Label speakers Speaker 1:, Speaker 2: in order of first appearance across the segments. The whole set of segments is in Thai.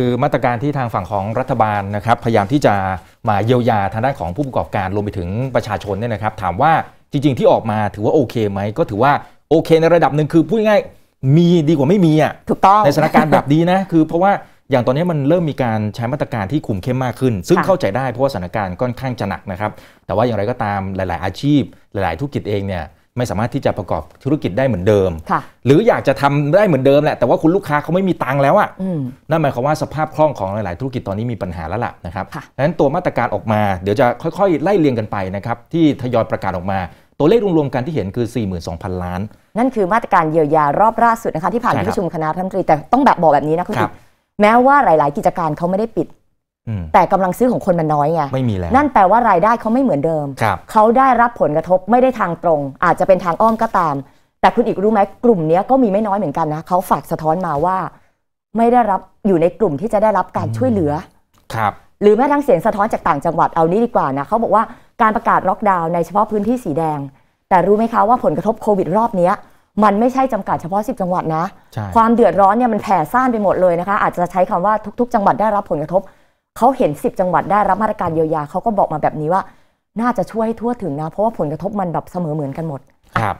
Speaker 1: คือมาตรการที่ทางฝั่งของรัฐบาลนะครับพยายามที่จะมาเยียวยาทางด้านของผู้ประกอบการรวมไปถึงประชาชนเนี่ยนะครับถามว่าจริงๆที่ออกมาถือว่าโอเคไหม ก็ถือว่าโอเคในระดับหนึ่งคือพูดง่ายมีดีกว่าไม่มีอ่ะถูกต้องในสถานการณ์แบบนี้นะคือเพราะว่าอย่างตอนนี้มันเริ่มมีการใช้มาตรการที่คุมเข้มมากขึ้น ซึ่งเข้าใจได้เพราะว่าสถานการณ์ค่อนข้างจะหนักนะครับแต่ว่าอย่างไรก็ตามหลาย ๆ อาชีพ หลายๆธุรกิจเองเนี่ยไม่สามารถที่จะประกอบธุรกิจได้เหมือนเดิม หรืออยากจะทำได้เหมือนเดิมแหละ แต่ว่าคุณลูกค้าเขาไม่มีตังค์แล้วอะ่ะนั่นหมายความว่าสภาพคล่องของหลาย ๆ ธุรกิจตอนนี้มีปัญหาแล้วล่ะนะครับดังนั้นตัวมาตรการออกมาเดี๋ยวจะค่อย ๆ ไล่เรียงกันไปนะครับที่ทยอยประกาศออกมา ตัวเลขรวม ๆ กันที่เห็นคือ 42,000 ล้าน
Speaker 2: นั่นคือมาตรการเยียวยารอบล่าสุดนะคะที่ผ่านที่ประชุมคณะรัฐมนตรี แต่ต้องแบบบอกแบบนี้นะคุณแม้ว่าหลาย ๆ กิจการเขาไม่ได้ปิดแต่กำลังซื้อของคนมันน้อยไงไม่มีแล้วนั่นแปลว่ารายได้เขาไม่เหมือนเดิม เขาได้รับผลกระทบไม่ได้ทางตรง อาจจะเป็นทางอ้อมก็ตาม แต่คุณอีกรู้ไหมกลุ่มนี้ก็มีไม่น้อยเหมือนกันนะ เขาฝากสะท้อนมาว่าไม่ได้รับอยู่ในกลุ่มที่จะได้รับการช่วยเหลือ ครับ หรือแม้ทั้งเสียงสะท้อนจากต่างจังหวัดเอานี้ดีกว่านะเขาบอกว่าการประกาศล็อกดาวน์ในเฉพาะพื้นที่สีแดงแต่รู้ไหมคะว่าผลกระทบโควิดรอบนี้มันไม่ใช่จำกัดเฉพาะ 10 จังหวัดนะ ความเดือดร้อนเนี่ยมันแผ่ซ่านไปหมดเลยนะคะอาจจะใช้คำว่าทุกๆ จังหวัดได้รับผลกระทบเขาเห็น 10 จังหวัดได้รับมาตรการเยียวยาเขาก็บอกมาแบบนี้ว่า น่าจะช่วยให้ทั่วถึงนะ เพราะว่าผลกระทบมันแบบเสมอเหมือนกันหมด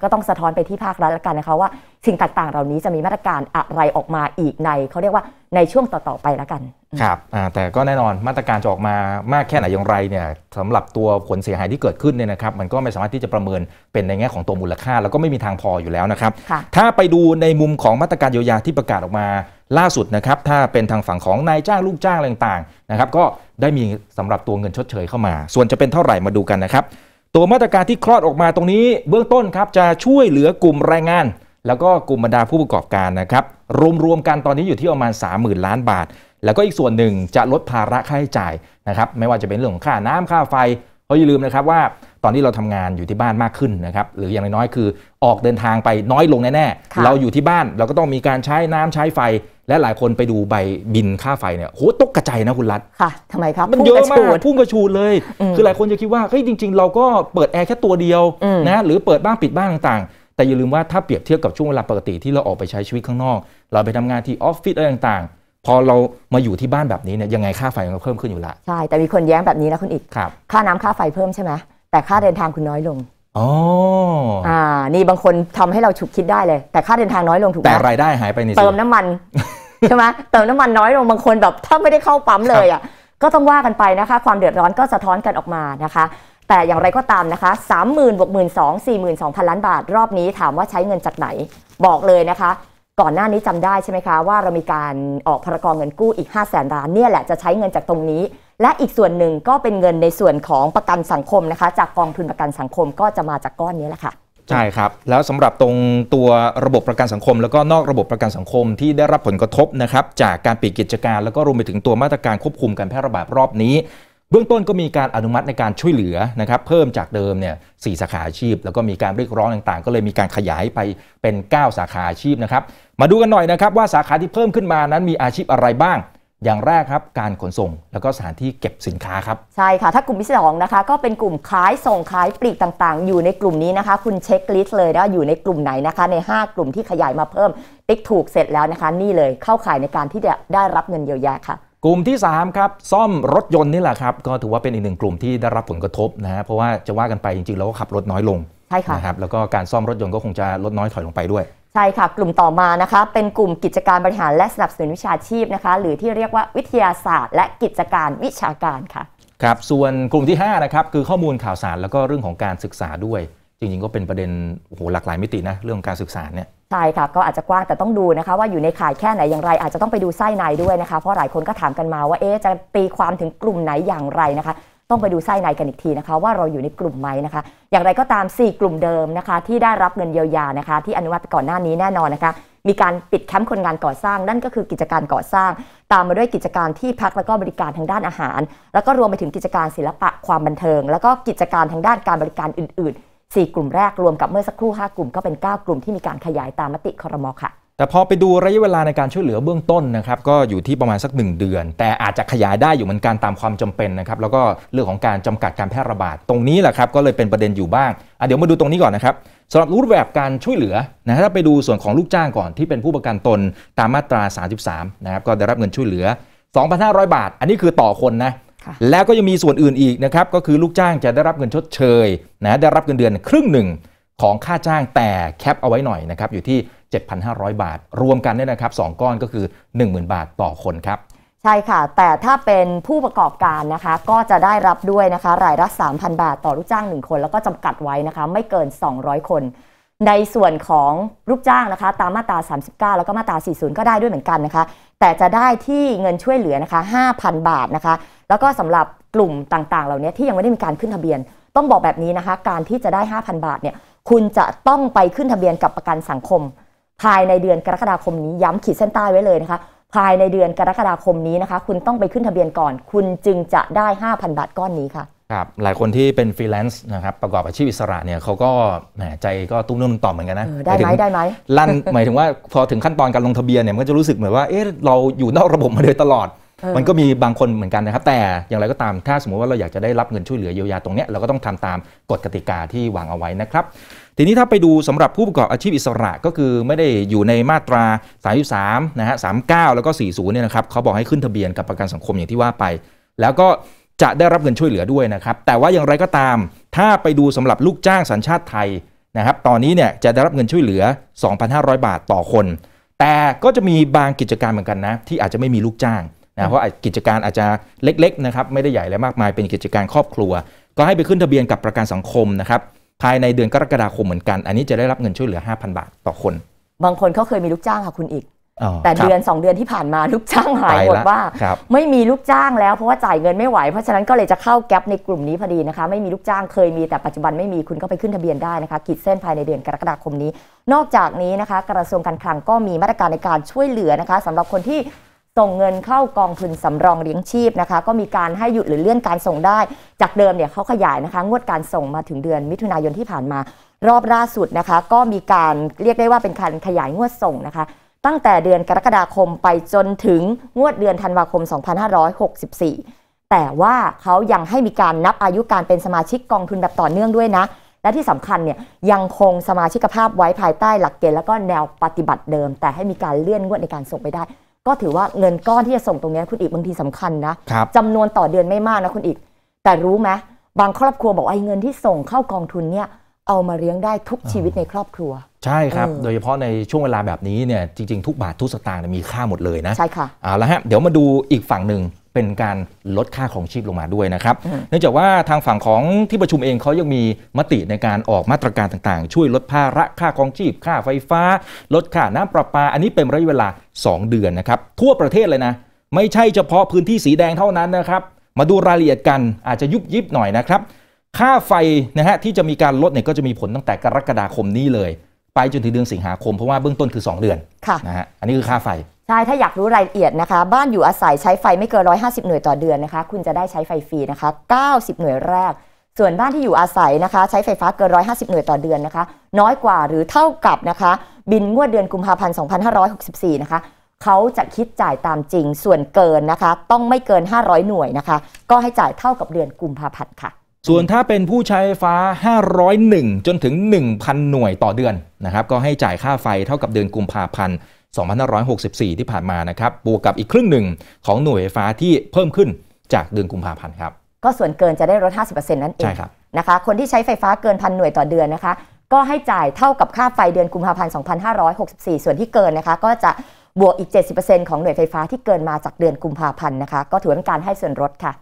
Speaker 2: ก็ต้องสะท้อนไปที่ภาครัฐละกันนะคะว่าสิ่งต่างๆเหล่านี้จะมีมาตรการอะไรออกมาอีกใน เขาเรียกว่าในช่วงต่อๆไปละกัน
Speaker 1: ครับแต่ก็แน่นอนมาตรการจะออกมามากแค่ไหนอย่างไรเนี่ยสำหรับตัวผลเสียหายที่เกิดขึ้นเนี่ยนะครับ มันก็ไม่สามารถที่จะประเมินเป็นในแง่ของตัวมูลค่าแล้วก็ไม่มีทางพออยู่แล้วนะครับ ถ้าไปดูในมุมของมาตรการเยียวยาที่ประกาศออกมาล่าสุดนะครับถ้าเป็นทางฝั่งของนายจ้างลูกจ้างต่างๆนะครับก็ได้มีสำหรับตัวเงินชดเชยเข้ามา ส่วนจะเป็นเท่าไหร่มาดูกันนะครับ ตัวมาตรการที่คลอดออกมาตรงนี้เบื้องต้นครับจะช่วยเหลือกลุ่มแรงงาน แล้วก็กลุ่มบรรดาผู้ประกอบการนะครับรวมๆกันตอนนี้อยู่ที่ประมาณ30,000ล้านบาท แล้วก็อีกส่วนหนึ่งจะลดภาระค่าใช้จ่ายนะครับไม่ว่าจะเป็นเรื่องของค่าน้ำค่าไฟเพราะอย่าลืมนะครับว่า ตอนที่เราทำงานอยู่ที่บ้านมากขึ้นนะครับหรืออย่างน้อยๆคือออกเดินทางไปน้อยลงแน่ๆเราอยู่ที่บ้านเราก็ต้องมีการใช้น้ำใช้ไฟและหลายคนไปดูใบบินค่าไฟเนี่ยโหตกกระจายนะคุณรัฐ
Speaker 2: ค่ะ ทำไมครับ มันเยอะมากพ
Speaker 1: ุ่งกระชูดเลย คือหลายคนจะคิดว่าเฮ้ยจริง ๆ เราก็เปิดแอร์แค่ตัวเดียวนะหรือเปิดบ้าง ปิดบ้าง ต่างๆแต่อย่าลืมว่าถ้าเปรียบเทียบกับช่วงเวลาปกติที่เราออกไปใช้ชีวิตข้างนอก เราไปทำงานที่ออฟฟิศอะไรต่าง ๆ พอเรามาอยู่ที่บ้านแบบนี้เนี่ยยังไงค่าไฟมันเพิ่มขึ้นอยู่ละ
Speaker 2: ใช่แต่มีคนแย้งแบบนี้นะคุณอีกครับค่าน้ำค่าไฟเพิ่มใช่ไหมแต่ค่าเดินทางคุณน้อยลง อ๋อ อ่า นี่บางคนทำให้เราฉุกคิดได้เลยแต่ค่าเดินทางน้อยลงถูกไหมแต่
Speaker 1: รายได้หายไปนี่เติมน
Speaker 2: ้ำมันใช่ไหมเติมน้ำมันน้อยลงบางคนแบบถ้าไม่ได้เข้าปั๊มเลยอ่ะก็ต้องว่ากันไปนะคะ ความเดือดร้อนก็สะท้อนกันออกมานะคะแต่อย่างไรก็ตามนะคะ30,000บวกหหมื่่นสสองีมื่นสองพันล้านบาทรอบนี้ ถามว่าใช้เงินจากไหนบอกเลยนะคะ ก่อนหน้านี้จำได้ใช่ไหมคะว่าเรามีการออกพรกองเงินกู้อีก 5 0 0แสนล้านเนี่ยแหละจะใช้เงินจากตรงนี้ และอีกส่วนหนึ่งก็เป็นเงินในส่วนของประกันสังคมนะคะ จากกองทุนประกันสังคมก็จะมาจากก้อนนี้แหละค่ะ
Speaker 1: ใช่ครับ แล้วสำหรับตรงตัวระบบประกันสังคม แล้วก็นอกระบบประกันสังคมที่ได้รับผลกระทบนะครับจากการปิดกิจการแล้วก็รวมไปถึงตัวมาตรการควบคุมการแพร่ระบาดรอบนี้ เบื้องต้นก็มีการอนุมัติในการช่วยเหลือนะครับเพิ่มจากเดิมเนี่ยสสาขาอาชีพ แล้วก็มีการเรียกร้องต่างๆ ก็เลยมีการขยายไปเป็น 9 สาขาอาชีพนะครับมาดูกันหน่อยนะครับว่าสาขาที่เพิ่มขึ้นมานั้นมีอาชีพอะไรบ้างอย่างแรกครับการขนส่งแล้วก็สถานที่เก็บสินค้าครับ
Speaker 2: ใช่ค่ะถ้ากลุ่มที่สองนะคะ ก็เป็นกลุ่มขายส่งขายปลีกต่างๆอยู่ในกลุ่มนี้นะคะคุณเช็คลิสต์เลยนะอยู่ในกลุ่มไหนนะคะใน 5 กลุ่มที่ขยายมาเพิ่ม ติ๊กถูกเสร็จแล้วนะคะ นี่เลยเข้าข่ายในการที่จะได้รับเงินเยียวยาค่ะ
Speaker 1: กลุ่มที่3ครับซ่อมรถยนต์นี่แหละครับก็ถือว่าเป็นอีกหนึ่งกลุ่มที่ได้รับผลกระทบนะฮะเพราะว่าจะว่ากันไปจริงๆเราก็ขับรถน้อยลง ใช่ค่ะนะครับ แล้วก็การซ่อมรถยนต์ก็คงจะลดน้อยถอยลงไปด้วย
Speaker 2: ช่ค่ะกลุ่มต่อมานะคะ เป็นกลุ่มกิจการบริหารและสนับสนุนวิชาชีพนะคะหรือที่เรียกว่าวิทยาศาสตร์ และกิจการวิชาการค่ะ
Speaker 1: ครับส่วนกลุ่มที่ 5 นะครับ คือข้อมูลข่าวสารแล้วก็เรื่องของการศึกษาด้วย จริงๆก็เป็นประเด็นโโหหลากหลายมิตินะเรื่องการศึกษาเน
Speaker 2: ี่ยใช่ค่ะก็อาจจะกว้างแต่ต้องดูนะคะ ว่าอยู่ในข่ายแค่ไหนอย่างไร อาจจะต้องไปดูไส้ในด้วยนะคะเพราะหลายคนก็ถามกันมาว่าเอ๊จะตีความถึงกลุ่มไหนอย่างไรนะคะต้องไปดูไส้ในกันอีกทีนะคะว่าเราอยู่ในกลุ่มไหมนะคะอย่างไรก็ตาม 4 กลุ่มเดิมนะคะ ที่ได้รับเงินเยียวยานะคะ ที่อนุมัติก่อนหน้านี้แน่นอนนะคะ มีการปิดแคมป์คนงานก่อสร้างนั่นก็คือกิจการก่อสร้าง ตามมาด้วยกิจการที่พักและก็บริการทางด้านอาหาร แล้วก็รวมไปถึงกิจการศิลปะความบันเทิง แล้วก็กิจการทางด้านการบริการอื่นๆ 4 กลุ่มแรกรวมกับเมื่อสักครู่ 5 กลุ่มก็เป็น 9 กลุ่มที่มีการขยายตามมติครมค่ะ
Speaker 1: แต่พอไปดูระยะเวลาในการช่วยเหลือเบื้องต้นนะครับก็อยู่ที่ประมาณสัก 1 เดือน แต่อาจจะขยายได้อยู่เหมือนกันตามความจำเป็นนะครับแล้วก็เรื่องของการจำกัดการแพร่ระบาดตรงนี้แหละครับก็เลยเป็นประเด็นอยู่บ้างเดี๋ยวมาดูตรงนี้ก่อนนะครับสำหรับรูปแบบการช่วยเหลือนะถ้าไปดูส่วนของลูกจ้างก่อนที่เป็นผู้ประกันตนตามมาตรา 33นะครับก็ได้รับเงินช่วยเหลือ 2,500 บาท อันนี้คือต่อคนนะแล้วก็ยังมีส่วนอื่นอีกนะครับก็คือลูกจ้างจะได้รับเงินชดเชยนะได้รับเงินเดือนครึ่งหนึ่งของค่าจ้างแต่แคปเอาไว้หน่อยนะครับอยู่ที่7,500 บาทรวมกันเนี่ยนะครับ 2 ก้อนก็คือ 10,000 บาทต่อคนครับ
Speaker 2: ใช่ค่ะ แต่ถ้าเป็นผู้ประกอบการนะคะก็จะได้รับด้วยนะคะรายละ3,000 บาทต่อลูกจ้าง 1 คนแล้วก็จำกัดไว้นะคะไม่เกิน 200 คน ในส่วนของลูกจ้างนะคะ ตามมาตรา39 แล้วก็มาตรา40 ก็ได้ด้วยเหมือนกันนะคะแต่จะได้ที่เงินช่วยเหลือนะคะ5,000 บาทนะคะแล้วก็สำหรับกลุ่มต่างๆเหล่านี้ที่ยังไม่ได้มีการขึ้นทะเบียน ต้องบอกแบบนี้นะคะ การที่จะได้ 5,000 บาทเนี่ยคุณจะต้องไปขึ้นทะเบียนกับประกันสังคมภายในเดือนกรกฎาคมนี้ ย้ำขีดเส้นใต้ไว้เลยนะคะภายในเดือนกรกฎาคมนี้นะคะคุณต้องไปขึ้นทะเบียนก่อน คุณจึงจะได้ 5,000 บาทก้อนนี้ค่ะ
Speaker 1: ครับหลายคนที่เป็นฟรีแลนซ์นะครับประกอบอาชีพอิสระเนี่ยเขาก็แหมใจก็ตุ้มนุ่มต่อเหมือนกันนะได้ไหมได้
Speaker 2: ไหมลั่นหมายถึงว
Speaker 1: ่าพอถึงขั้นตอนการลงทะเบียนเนี่ยมันก็จะรู้สึกเหมือนว่าเอ๊ะเราอยู่นอกระบบมาโดยตลอด มันก็มีบางคนเหมือนกันนะครับแต่อย่างไรก็ตามถ้าสมมติว่าเราอยากจะได้รับเงินช่วยเหลือเยียวยาตรงเนี้ยเราก็ต้องทำตามกฎกติกาที่วางเอาไว้นะครับทีนี้ถ้าไปดูสำหรับผู้ประกอบอาชีพอิสระก็คือ ไม่ได้อยู่ในมาตรา33นะฮะ39 แล้วก็40เนี่ยนะครับเขาบอกให้ขึ้นทะเบียนกับประกันสังคมอย่างที่ว่าไป แล้วก็จะได้รับเงินช่วยเหลือด้วยนะครับ แต่ว่าอย่างไรก็ตาม ถ้าไปดูสำหรับลูกจ้างสัญชาติไทยนะครับ ตอนนี้เนี่ยจะได้รับเงินช่วยเหลือ 2,500 บาทต่อคน แต่ก็จะมีบางกิจการเหมือนกันนะที่อาจจะไม่มีลูกจ้างนะเพราะกิจการอาจจะเล็กๆนะครับไม่ได้ใหญ่อะไรมากมายเป็นกิจการครอบครัว ก็ให้ไปขึ้นทะเบียนกับประกันสังคมนะครับภายในเดือนกรกฎาคมเหมือนกัน อันนี้จะได้รับเงินช่วยเหลือ5,000บาทต่อคน
Speaker 2: บางคนเขาเคยมีลูกจ้างค่ะคุณอีก แต่เดือน2เดือนที่ผ่านมา ลูกจ้างหายหมดว่าไม่มีลูกจ้างแล้วเพราะว่าจ่ายเงินไม่ไหว เพราะฉะนั้นก็เลยจะเข้าแก๊ปในกลุ่มนี้พอดีนะคะไม่มีลูกจ้างเคยมีแต่ปัจจุบันไม่มีคุณก็ไปขึ้นทะเบียนได้นะคะขีดเส้นภายในเดือนกรกฎาคมนี้ นอกจากนี้นะคะ กระทรวงการคลังก็มีมาตรการในการช่วยเหลือนะคะ สำหรับคนที่ส่งเงินเข้ากองทุนสำรองเลี้ยงชีพนะคะก็มีการให้หยุดหรือเลื่อนการส่งได้จากเดิมเนี่ยเขาขยายนะคะงวดการส่งมาถึงเดือนมิถุนายนที่ผ่านมา รอบล่าสุดนะคะก็มีการเรียกได้ว่าเป็นการขยายงวดส่งนะคะ ตั้งแต่เดือนกรกฎาคมไปจนถึงงวดเดือนธันวาคม 2564 แต่ว่าเขายังให้มีการนับอายุการเป็นสมาชิกกองทุนแบบต่อเนื่องด้วยนะและที่สำคัญเนี่ยยังคงสมาชิกภาพไว้ภายใต้หลักเกณฑ์แล้วก็แนวปฏิบัติเดิม แต่ให้มีการเลื่อนงวดในการส่งไปได้ก็ถือว่าเงินก้อนที่จะส่งตรงนี้คุณอีกบางทีสำคัญนะจำนวนต่อเดือนไม่มากนะคุณอีก แต่รู้ไหมบางครอบครัวบอกไอ้เงินที่ส่งเข้ากองทุนเนี่ย เอามาเลี้ยงได้ทุกชีวิตในครอบครัว
Speaker 1: ใช่ครับ โดยเฉพาะในช่วงเวลาแบบนี้เนี่ยจริง ๆทุกบาททุกสตางค์มีค่าหมดเลยนะ ใช่ค่ะเอาละฮะเดี๋ยวมาดูอีกฝั่งหนึ่งเป็นการลดค่าของชีพลงมาด้วยนะครับ เนื่องจากว่าทางฝั่งของที่ประชุมเองเขายังมีมติในการออกมาตรการต่างๆ ช่วยลดภาระค่าของชีพค่าไฟฟ้า ลดค่าน้ำประปา อันนี้เป็นระยะเวลา 2 เดือนนะครับ ทั่วประเทศเลยนะ ไม่ใช่เฉพาะพื้นที่สีแดงเท่านั้นนะครับ มาดูรายละเอียดกันอาจจะยุบยิบหน่อยนะครับค่าไฟนะฮะที่จะมีการลดเนี่ยก็จะมีผลตั้งแต่กรกฎาคมนี้เลยไปจนถึงเดือนสิงหาคมเพราะว่าเบื้องต้นคือ 2เดือนนะฮะอันนี้คือค่าไฟ
Speaker 2: ใช่ถ้าอยากรู้รายละเอียดนะคะ บ้านอยู่อาศัยใช้ไฟไม่เกิน 150 หน่วยต่อเดือนนะคะ คุณจะได้ใช้ไฟฟรีนะคะ 90หน่วยแรก ส่วนบ้านที่อยู่อาศัยนะคะใช้ไฟฟ้าเกิน150หน่วยต่อเดือนนะคะ น้อยกว่าหรือเท่ากับนะคะบินงวดเดือนกุมภาพันธ์2564นะคะเขาจะคิดจ่ายตามจริง ส่วนเกินนะคะ ต้องไม่เกิน 500 หน่วยนะคะ ก็ให้จ่ายเท่ากับเดือนกุมภาพันธ์ค่ะ
Speaker 1: ส่วนถ้าเป็นผู้ใช้ไฟฟ้า 501 จนถึง 1,000 หน่วยต่อเดือนนะครับ ก็ให้จ่ายค่าไฟเท่ากับเดือนกุมภาพันธ์ 2564 ที่ผ่านมานะครับ บวกกับอีกครึ่งหนึ่งของหน่วยไฟฟ้าที่เพิ่มขึ้นจากเดือนกุมภาพันธ์ครับ
Speaker 2: ก็ส่วนเกินจะได้ลด 50%นั่นเองใช่ครับนะคะ คนที่ใช้ไฟฟ้าเกินพันหน่วยต่อเดือนนะคะ ก็ให้จ่ายเท่ากับค่าไฟเดือนกุมภาพันธ์ 2564 ส่วนที่เกินนะคะ ก็จะบวกอีก 70%ของหน่วยไฟฟ้าที่เกินมาจากเดือนกุมภาพันธ์นะคะ ก็ถือเป็นการให้ส่วนลดค่ะ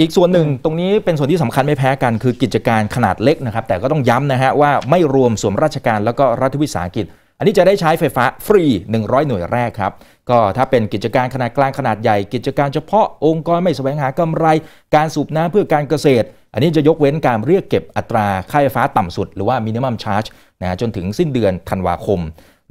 Speaker 1: อีกส่วนหนึ่งตรงนี้เป็นส่วนที่สำคัญไม่แพ้กัน คือกิจการขนาดเล็กนะครับ แต่ก็ต้องย้ำนะฮะว่าไม่รวมส่วนราชการแล้วก็รัฐวิสาหกิจอันนี้จะได้ใช้ไฟฟ้าฟรี 100 หน่วยแรกครับ ก็ถ้าเป็นกิจการขนาดกลางขนาดใหญ่ กิจการเฉพาะองค์กรไม่แสวงหากำไรการสูบน้ำเพื่อการเกษตร อันนี้จะยกเว้นการเรียกเก็บอัตราค่าไฟฟ้าต่ำสุด หรือว่ามินิมัมชาร์จนะจนถึงสิ้นเดือนธันวาคม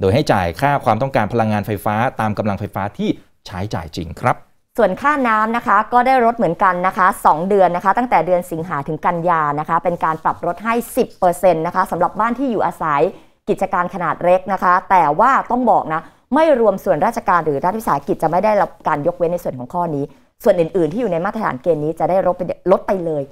Speaker 1: โดยให้จ่ายค่าความต้องการพลังงานไฟฟ้าตามกำลังไฟฟ้าที่ใช้จ่ายจริงครับ
Speaker 2: ส่วนค่าน้ำนะคะก็ได้ลดเหมือนกันนะคะ 2 เดือนนะคะ ตั้งแต่เดือนสิงหาถึงกันยานะคะเป็นการปรับลดให้ 10%นะคะสำหรับบ้านที่อยู่อาศัยกิจการขนาดเล็กนะคะ แต่ว่าต้องบอกนะไม่รวมส่วนราชการหรือรัฐวิสาหกิจจะไม่ได้รับการยกเว้นในส่วนของข้อนี้ ส่วนอื่นๆ ที่อยู่ในมาตรฐานเกณฑ์นี้จะได้ลดไปลดไปเลย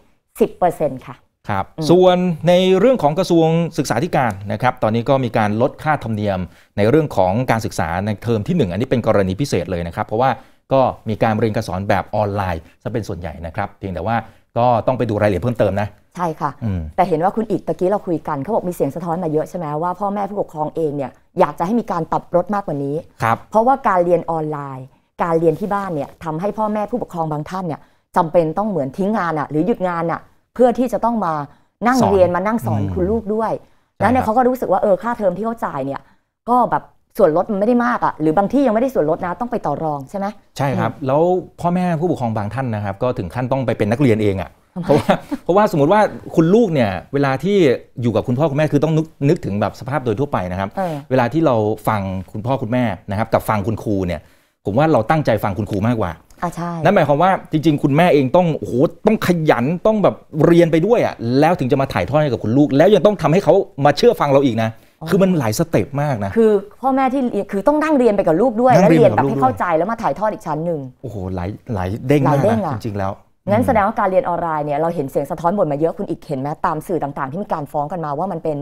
Speaker 2: 10%ค่ะ
Speaker 1: ครับส่วนในเรื่องของกระทรวงศึกษาธิการนะครับตอนนี้ก็มีการลดค่าธรรมเนียมในเรื่องของการศึกษาในเทอมที่ 1 อันนี้เป็นกรณีพิเศษเลยนะครับเพราะว่าก็มีการเรียนการสอนแบบออนไลน์ซะเป็นส่วนใหญ่นะครับเพียงแต่ว่าก็ต้องไปดูรายละเอียดเพิ่มเติมนะ
Speaker 2: ใช่ค่ะแต่เห็นว่าคุณอิดตะกี้เราคุยกันเขาบอกมีเสียงสะท้อนมาเยอะใช่ไหมว่าพ่อแม่ผู้ปกครองเองเนี่ยอยากจะให้มีการปรับรถมากกว่านี้ครับ เพราะว่าการเรียนออนไลน์ การเรียนที่บ้านเนี่ยทำให้พ่อแม่ผู้ปกครองบางท่านเนี่ยจำเป็นต้องเหมือนทิ้งงานอะ่ะหรือหยุดงานอะ่ะเพื่อที่จะต้องมานั่งเรียนมานั่งสอนคุณลูกด้วย แล้วเนี่ยเขาก็รู้สึกว่าเออค่าเทอมที่เขาจ่ายเนี่ยก็แบบส่วนลดมันไม่ได้มากอะ่ะหรือบางที่ยังไม่ได้ส่วนลดนะต้องไปต่อรองใช่ไหม
Speaker 1: ใช่ครับแล้วพ่อแม่ผู้ปกครองบางท่านนะครับ ก็ถึงขั้นต้องไปเป็นนักเรียนเองอะ่ะเพราะว่าเพราะว่าสมมติว่าคุณลูกเนี่ยเวลาที่อยู่กับคุณพ่อคุณแม่คือต้องนึกนึกถึงแบบสภาพโดยทั่วไปนะครับ เวลาที่เราฟังคุณพ่อคุณแม่นะครับ กับฟังคุณครูเนี่ย ผมว่าเราตั้งใจฟังคุณครูมากกว่าอ่่าใชนั่นหมายความว่าจริง ๆ คุณแม่เองต้องโหต้องขยันต้องแบบเรียนไปด้วยอ่ะแล้วถึงจะมาถ่ายทอดให้กับคุณลูก แล้วยังต้องทำให้เขามาเชื่อฟังเราอีกนะคือมันหลายสเต็ปมากนะคือ
Speaker 2: พ่อแม่ที่คือต้องนั่งเรียนไปกับลูกด้วยแล้วเรียนแบบให้เข้าใจแล้วมาถ่ายทอดอีกชั้นหนึ่ง
Speaker 1: โอ้โหหลายหลายเด้งมากนะจริงๆแล้ว
Speaker 2: งั้นแสดงว่าการเรียนออนไลน์เนี่ยเราเห็นเสียงสะท้อนบทนมาเยอะคุณอีกเห็นไหมตามสื่อต่างๆ ที่มีการฟ้องกันมาว่ามันเป็น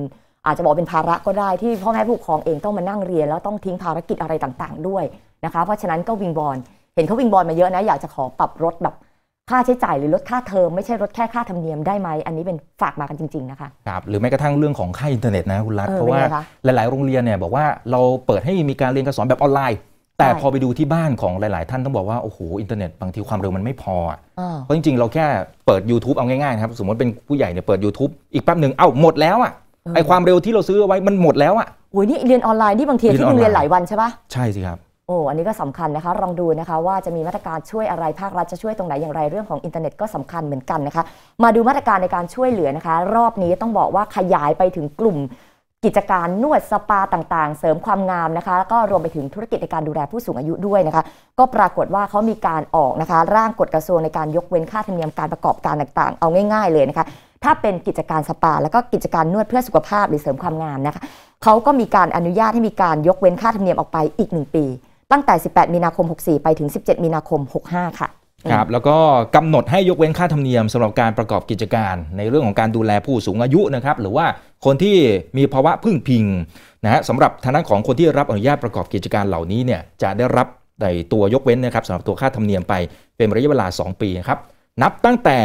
Speaker 2: อาจจะบอกเป็นภาระก็ได้ ที่พ่อแม่ผู้ปกครองเองต้องมานั่งเรียนแล้วต้องทิ้งภารกิจอะไรต่างๆด้วยนะคะเพราะฉะนั้นก็วิงบอลเห็นเขาวิงบอลมาเยอะนะอยากจะขอปรับลดแบบค่าใช้จ่ายหรือลดค่าเทอมไม่ใช่ลดแค่ค่าธรรมเนียมได้ไหมอันนี้เป็นฝากมากันจริงๆนะคะ
Speaker 1: ครับหรือแม้กระทั่งเรื่องของค่าอินเทอร์เน็ตนะคุณรัฐเพราะว่าหลายๆโรงเรียน เนี่ย บอกว่าเราเปิดให้มีการเรียนการสอนแบบออนไลน์ แต่พอไปดูที่บ้านของหลาย ๆ ท่านต้องบอกว่าโอ้โหอินเทอร์เน็ตบางทีความเร็วมันไม่พอเพราะจริง ๆ เราแค่เปิด YouTube เอาง่ายๆนะครับ สมมติเป็นผู้ใหญ่เนี่ยเปิด YouTube อีกแป๊บหนึ่งเอ้าหมดแล้วอ่ะไอความเร็วที่เราซื้อเอาไว้มันหมดแล้วอ่ะ
Speaker 2: โอ้ยนี่เรียนออนไลน์นี่บางทีที่งเรียนหลายวันใช่ปะใช่สิครับโอ้ อันนี้ก็สำคัญนะคะ ลองดูนะคะว่าจะมีมาตรการช่วยอะไรภาครัฐจะช่วยตรงไหนอย่างไรเรื่องของอินเทอร์เน็ตก็สำคัญเหมือนกันนะคะ มาดูมาตรการในการช่วยเหลือนะคะ รอบนี้ต้องบอกว่าขยายไปถึงกลุ่ม กิจการนวดสปาต่างๆ เสริมความงามนะคะก็รวมไปถึงธุรกิจในการดูแลผู้สูงอายุด้วยนะคะก็ปรากฏว่าเขามีการออกนะคะร่างกฎกระทรวงในการยกเว้นค่าธรรมเนียมการประกอบการต่างๆ เอาง่ายๆเลยนะคะถ้าเป็นกิจการสปาแล้วก็กิจการนวดเพื่อสุขภาพหรือเสริมความงามนะคะเขาก็มีการอนุญาตให้มีการยกเว้นค่าธรรมเนียมออกไปอีกหนึ่งปีตั้งแต่ 18 มีนาคม 64 ไปถึง 17 มีนาคม 65 ค่ะ
Speaker 1: ครับ แล้วก็กำหนดให้ยกเว้นค่าธรรมเนียมสำหรับการประกอบกิจการ ในเรื่องของการดูแลผู้สูงอายุนะครับ หรือว่าคนที่มีภาวะพึ่งพิงนะฮะสำหรับทางด้านของคนที่รับอนุญาตประกอบกิจการเหล่านี้เนี่ย จะได้รับในตัวยกเว้นนะครับสำหรับตัวค่าธรรมเนียมไปเป็นระยะเวลา 2 ปีครับ นับตั้งแต่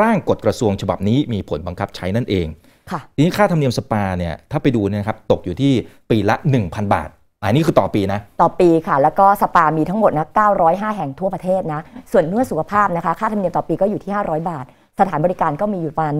Speaker 1: ร่างกฎกระทรวงฉบับนี้มีผลบังคับใช้นั่นเอง ค่ะ ทีนี้ค่าธรรมเนียมสปาเนี่ย ถ้าไปดูนะครับตกอยู่ที่ปีละ 1,000 บาทอันนี้คือต่อปีนะ
Speaker 2: ต่อปีค่ะ แล้วก็สปามีทั้งหมดนะ 905 แห่งทั่วประเทศนะส่วนนวดสุขภาพนะคะค่าธรรมเนียมต่อปีก็อยู่ที่ 500 บาท สถานบริการก็มีอยู่ประมาณ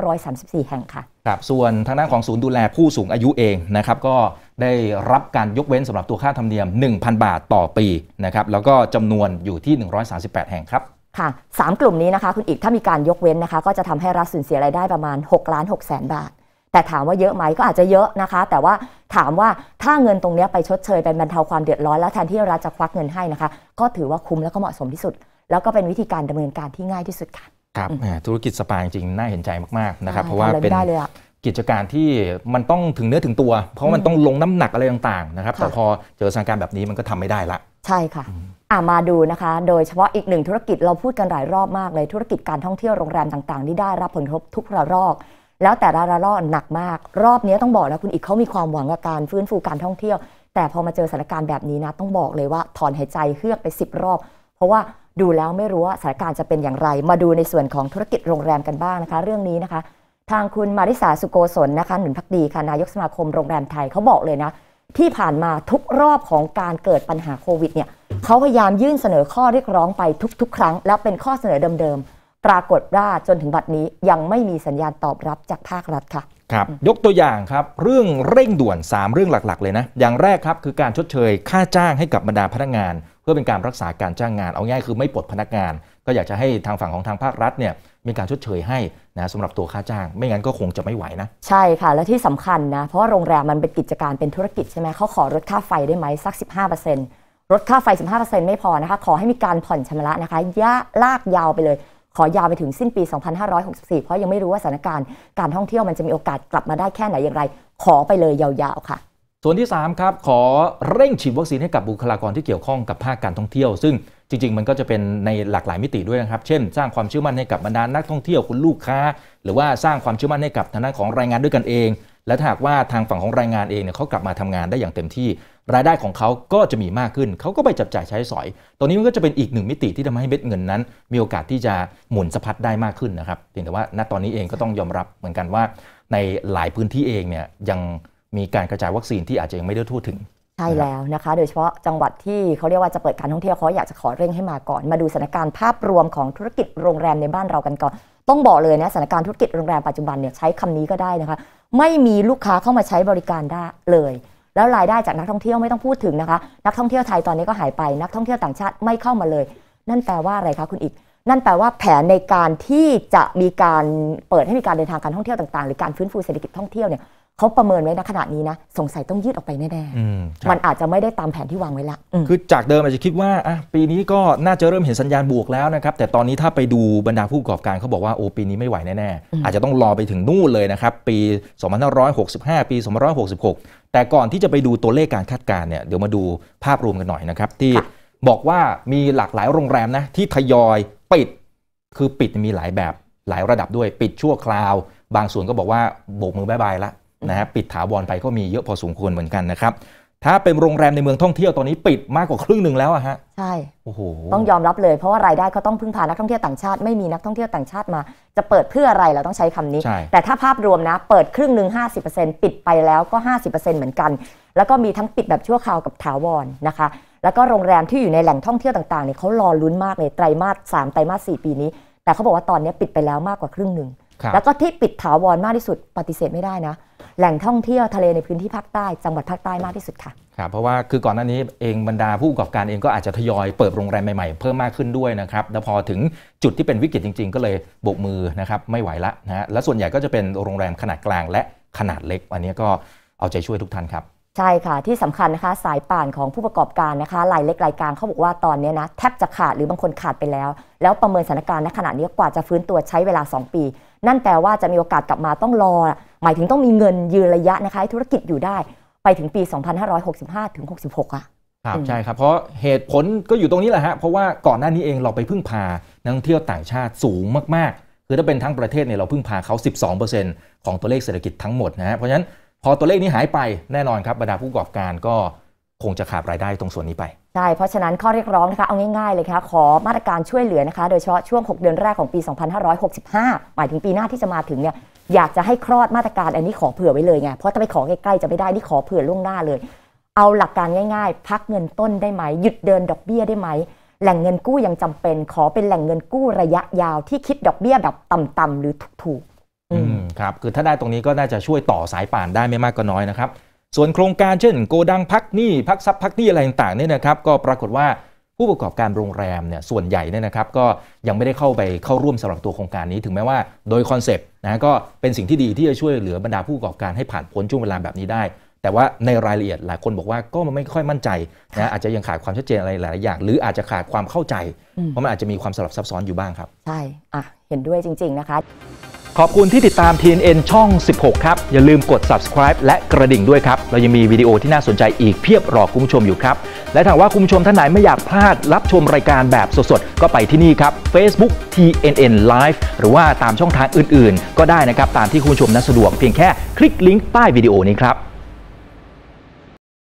Speaker 2: 1934 แห่งค่ะ
Speaker 1: ครับส่วนทางด้านของศูนย์ดูแลผู้สูงอายุเองนะครับก็ได้รับการยกเว้นสำหรับตัวค่าธรรมเนียม 1,000 บาทต่อปีนะครับแล้วก็จำนวนอยู่ที่ 138 แห่งครับ
Speaker 2: ค่ะ3กลุ่มนี้นะคะคุณอีกถ้ามีการยกเว้นนะคะก็จะทำให้รัฐสูญเสียรายได้ประมาณ6ล้าน6แสนบาทแต่ถามว่าเยอะไหมก็อาจจะเยอะนะคะ แต่ว่าถามว่าถ้าเงินตรงนี้ไปชดเชยเป็นบรรเทาความเดือดร้อนแล้วแทนที่รัฐจะควักเงินให้นะคะ ก็ถือว่าคุ้มแล้วก็เหมาะสมที่สุด แล้วก็เป็นวิธีการดำเนินการที่ง่ายที่สุดค่ะ
Speaker 1: ครับธุรกิจสปาจริงน่าเห็นใจมากๆนะครับเพราะว่าเป็นกิจการที่มันต้องถึงเนื้อถึงตัว เพราะมันต้องลงน้ำหนักอะไรต่างๆนะครับแต่พอเจอสถานการณ์แบบนี้มันก็ทำไม่ได้ละ
Speaker 2: ใช่ค่ะอ่ามาดูนะคะ โดยเฉพาะอีกหนึ่งธุรกิจเราพูดกันหลายรอบมากเลยธุรกิจการท่องเที่ยวโรงแรมต่างๆที่ได้รับผลกระทบทุกระลอกแล้วแต่ละระลอกหนักมากรอบนี้ต้องบอกนะคุณอีกเขามีความหวังกับการฟื้นฟูการท่องเที่ยว แต่พอมาเจอสถานการณ์แบบนี้นะ ต้องบอกเลยว่าถอนหายใจเฮือกไป 10 รอบ เพราะว่าดูแล้วไม่รู้ว่า สถานการณ์จะเป็นอย่างไร มาดูในส่วนของธุรกิจโรงแรมกันบ้างนะคะ เรื่องนี้นะคะ ทางคุณมาริสาสุโกศลนะคะหนุนพักดีค่ะนายกสมาคมโรงแรมไทยเขาบอกเลยนะที่ผ่านมาทุกรอบของการเกิดปัญหาโควิดเนี่ยเขาพยายามยื่นเสนอข้อเรียกร้องไปทุก ๆ ครั้ง แล้วเป็นข้อเสนอเดิมปรากฏว่าจนถึงบัดนี้ยังไม่มีสัญญาณตอบรับจากภาครัฐค่ะ
Speaker 1: ครับยกตัวอย่างครับ เรื่องเร่งด่วน3เรื่องหลักๆเลยนะ อย่างแรกครับคือการชดเชยค่าจ้างให้กับบรรดาพนักงาน เพื่อเป็นการรักษาการจ้างงานเอาง่ายคือไม่ปลดพนักงาน ก็อยากจะให้ทางฝั่งของทางภาครัฐเนี่ยมีการชดเชยให้นะสำหรับตัวค่าจ้าง ไม่งั้นก็คงจะไม่ไหวนะ
Speaker 2: ใช่ค่ะและที่สำคัญนะเพราะาโรงแรมมันเป็นกิจการเป็นธุรกิจใช่ไหมเขาขอลดค่าไฟได้ไหมสัก 15%ลดค่าไฟ15%ไม่พอนะคะขอให้มีการผ่อนชำระนะคะยะลากยาวไปเลยขอยาวไปถึงสิ้นปี 2564 เพราะยังไม่รู้ว่าสถานการณ์การท่องเที่ยวมันจะมีโอกาสกลับมาได้แค่ไหนอย่างไร ขอไปเลยยาวๆค่ะ
Speaker 1: ส่วนที่ 3 ครับ ขอเร่งฉีดวัคซีนให้กับบุคลากรที่เกี่ยวข้องกับภาคการท่องเที่ยว ซึ่งจริงๆ มันก็จะเป็นในหลากหลายมิติด้วยนะครับ เช่นสร้างความเชื่อมั่นให้กับบรรดานนักท่องเที่ยวคุณลูกค้า หรือว่าสร้างความเชื่อมั่นให้กับทางด้านของรายงานด้วยกันเองและหากว่าทางฝั่งของแรงงานเองเนี่ยเขากลับมาทำงานได้อย่างเต็มที่ รายได้ของเขาก็จะมีมากขึ้น เขาก็ไปจับจ่ายใช้สอยตอนนี้มันก็จะเป็นอีกหนึ่งมิติที่ทำให้เม็ดเงินนั้น มีโอกาสที่จะหมุนสะพัดได้มากขึ้นนะครับเพียงแต่ว่าณตอนนี้เองก็ต้องยอมรับเหมือนกันว่าในหลายพื้นที่เองเนี่ยยังมีการกระจายวัคซีนที่อาจจะยังไม่ได้ทั่วถึงใช่แล้
Speaker 2: วนะคะ โดยเฉพาะจังหวัดที่เขาเรียกว่าจะเปิดการท่องเที่ยวเขาอยากจะขอเร่งให้มาก่อนมาดูสถานการณ์ภาพรวมของธุรกิจโรงแรมในบ้านเรากันก่อนต้องบอกเลยนะสถานการณ์ธุรกิจโรงแรมปัจจุบันเนี่ยใช้คำนี้ก็ได้นะคะไม่มีลูกค้าเข้ามาใช้บริการได้เลย แล้วรายได้จากนักท่องเที่ยวไม่ต้องพูดถึงนะคะ นักท่องเที่ยวไทยตอนนี้ก็หายไป นักท่องเที่ยวต่างชาติไม่เข้ามาเลย นั่นแปลว่าอะไรคะคุณอีก นั่นแปลว่าแผนในการที่จะมีการเปิดให้มีการเดินทางการท่องเที่ยวต่างๆ หรือการฟื้นฟูเศรษฐกิจท่องเที่ยวเนี่ยเขาประเมินไว้ณขณะนี้นะสงสัยต้องยืดออกไปแน่ๆมันอาจจะไม่ได้ตามแผนที่วางไว้ละ
Speaker 1: คือจากเดิมอาจจะคิดว่าปีนี้ก็น่าจะเริ่มเห็นสัญญาณบวกแล้วนะครับแต่ตอนนี้ถ้าไปดูบรรดาผู้ประกอบการเขาบอกว่าโอ้ปีนี้ไม่ไหวแน่ๆ อาจจะต้องรอไปถึงนู่นเลยนะครับ ปี2565 ปี2566 แต่ก่อนที่จะไปดูตัวเลขการคาดการณ์เนี่ยเดี๋ยวมาดูภาพรวมกันหน่อยนะครับที่บอกว่ามีหลากหลายโรงแรมนะที่ทยอยปิดคือปิดมีหลายแบบหลายระดับด้วย ปิดชั่วคราว บางส่วนก็บอกว่าโบกมือบายบายละนะฮะปิดถาวรไปก็มีเยอะพอสมควรเหมือนกันนะครับถ้าเป็นโรงแรมในเมืองท่องเที่ยวตอนนี้ปิดมากกว่าครึ่งหนึ่งแล้วอะฮะใช่โอ้โหต้องย
Speaker 2: อมรับเลยเพราะว่ารายได้เขาต้องพึ่งพานักท่องเที่ยวต่างชาติไม่มีนักท่องเที่ยวต่างชาติมา จะเปิดเพื่ออะไรเราต้องใช้คำนี้ แต่ถ้าภาพรวมนะเปิดครึ่งหนึ่ง50%ปิดไปแล้วก็ 50%เหมือนกัน แล้วก็มีทั้งปิดแบบชั่วคราวกับถาวรนะคะ แล้วก็โรงแรมที่อยู่ในแหล่งท่องเที่ยวต่างๆเนี่ยเขารอลุ้นมากเลยไตรมาสสามไตรมาสสี่ปีนี้แต่เขาบอกว่าตอนนี้ปิดไปแล้วมากกว่าครึ่งหนึ่งแล้วก็ที่ปิดถาวรมากที่สุดปฏิเสธไม่ได้นะ แหล่งท่องเที่ยวทะเลในพื้นที่ภาคใต้จังหวัดภาคใต้มากที่สุดค่ะ
Speaker 1: ครับเพราะว่าคือก่อนหน้านี้เองบรรดาผู้ประกอบการเองก็อาจจะทยอยเปิดโรงแรมใหม่ๆเพิ่มมากขึ้นด้วยนะครับแล้วพอถึงจุดที่เป็นวิกฤตจริง ๆ ก็เลยโบกมือนะครับไม่ไหวละนะฮะและส่วนใหญ่ก็จะเป็นโรงแรมขนาดกลางและขนาดเล็กอันนี้ก็เอาใจช่วยทุกท่านครับ
Speaker 2: ใช่ค่ะ ที่สำคัญนะคะสายป่านของผู้ประกอบการนะคะรายเล็กรายกลางเขาบอกว่าตอนนี้นะแทบจะขาดหรือบางคนขาดไปแล้ว แล้วประเมินสถานการณ์ณขณะนี้กว่าจะฟื้นตัวใช้เวลา 2 ปี นั่นแปลว่าจะมีโอกาสกลับมาต้องรอ หมายถึงต้องมีเงินยืนระยะนะคะให้ธุรกิจอยู่ได้ไปถึงปี 2565ถึง66อ่ะ
Speaker 1: ครับใช่ครับเพราะเหตุผลก็อยู่ตรงนี้แหละฮะเพราะว่าก่อนหน้านี้เองเราไปพึ่งพานักท่องเที่ยวต่างชาติสูงมากๆคือถ้าเป็นทั้งประเทศเนี่ยเราพึ่งพาเขา12%ของตัวเลขเศรษฐกิจทั้งหมดนะฮะเพราะฉะนั้นพอตัวเลขนี้หายไปแน่นอนครับบรรดาผู้ประกอบการก็คงจะขาดรายได้ตรงส่วนนี้ไป
Speaker 2: ใช่เพราะฉะนั้นข้อเรียกร้องนะคะเอาง่ายๆเลยค่ะขอมาตรการช่วยเหลือนะคะโดยเฉพาะช่วง 6 เดือนแรกของปี 2565 หมายถึงปีหน้าที่จะมาถึงเนี่ยอยากจะให้คลอดมาตรการอันนี้ขอเผื่อไว้เลยไงเพราะถ้าไปขอใกล้ๆจะไม่ได้นี่ขอเผื่อล่วงหน้าเลย เอาหลักการง่ายๆ พักเงินต้นได้ไหมหยุดเดินดอกเบี้ยได้ไหม แหล่งเงินกู้ยังจำเป็น ขอเป็นแหล่งเงินกู้ระยะยาวที่คิดดอกเบี้ยแบบต่ำ ๆ หรือถูกๆ
Speaker 1: อืมครับคือถ้าได้ตรงนี้ก็น่าจะช่วยต่อสายป่านได้ไม่มากก็น้อยนะครับ ส่วนโครงการเช่นโกดังพักนี่พักซับพักนี่อะไรต่างๆเนี่ยนะครับก็ปรากฏว่าผู้ประกอบการโรงแรมเนี่ยส่วนใหญ่เนี่ยนะครับก็ยังไม่ได้เข้าไปเข้าร่วมสำหรับตัวโครงการนี้ ถึงแม้ว่าโดยคอนเซปต์นะก็เป็นสิ่งที่ดีที่จะช่วยเหลือบรรดาผู้ประกอบการให้ผ่านพ้นช่วงเวลาแบบนี้ได้แต่ว่าในรายละเอียดหลายคนบอกว่าก็มันไม่ค่อยมั่นใจนะอาจจะยังขาดความชัดเจนอะไรหลายอย่าง หรืออาจจะขาดความเข้าใจ เพราะมันอาจจะมีความสลับซับซ้อนอยู่บ้างครับ
Speaker 2: ใช่อ่ะเห็นด้วยจริง ๆ นะคะ
Speaker 1: ขอบคุณที่ติดตาม TNN ช่อง 16 ครับ อย่าลืมกด subscribe และกระดิ่งด้วยครับเรายังมีวิดีโอที่น่าสนใจอีกเพียบรอคุณผู้ชมอยู่ครับและถ้าว่าคุณผู้ชมท่านไหนไม่อยากพลาดรับชมรายการแบบสดๆก็ไปที่นี่ครับ Facebook TNN Live หรือว่าตามช่องทางอื่นๆ ก็ได้นะครับตามที่คุณผู้ชมนั้นสะดวกเพียงแค่คลิกลิงก์ใต้วิดีโอนี้ครับ